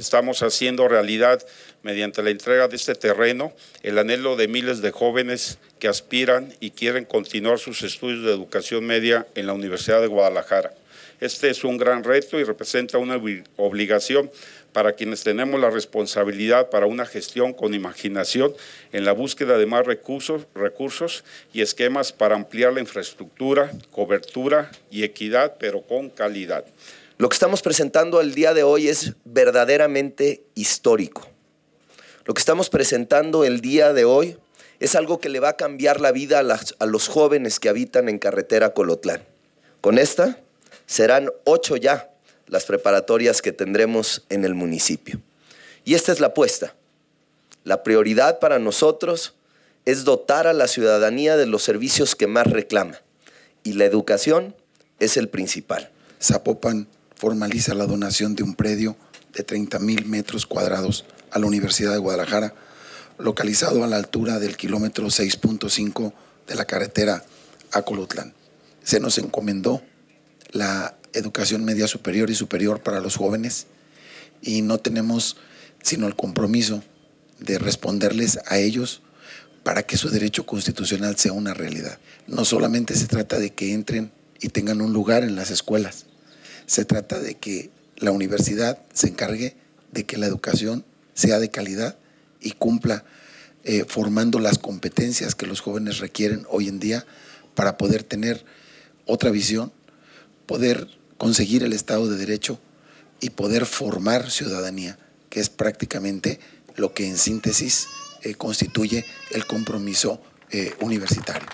Estamos haciendo realidad, mediante la entrega de este terreno, el anhelo de miles de jóvenes que aspiran y quieren continuar sus estudios de educación media en la Universidad de Guadalajara. Este es un gran reto y representa una obligación para quienes tenemos la responsabilidad para una gestión con imaginación en la búsqueda de más recursos, recursos y esquemas para ampliar la infraestructura, cobertura y equidad, pero con calidad. Lo que estamos presentando el día de hoy es verdaderamente histórico. Lo que estamos presentando el día de hoy es algo que le va a cambiar la vida a, los jóvenes que habitan en carretera Colotlán. Con esta serán ocho ya las preparatorias que tendremos en el municipio. Y esta es la apuesta. La prioridad para nosotros es dotar a la ciudadanía de los servicios que más reclama. Y la educación es el principal. Zapopan formaliza la donación de un predio de mil metros cuadrados a la Universidad de Guadalajara, localizado a la altura del kilómetro 6.5 de la carretera a Se nos encomendó la educación media superior y superior para los jóvenes y no tenemos sino el compromiso de responderles a ellos para que su derecho constitucional sea una realidad. No solamente se trata de que entren y tengan un lugar en las escuelas, se trata de que la universidad se encargue de que la educación sea de calidad y cumpla eh, formando las competencias que los jóvenes requieren hoy en día para poder tener otra visión, poder conseguir el Estado de Derecho y poder formar ciudadanía, que es prácticamente lo que en síntesis eh, constituye el compromiso eh, universitario.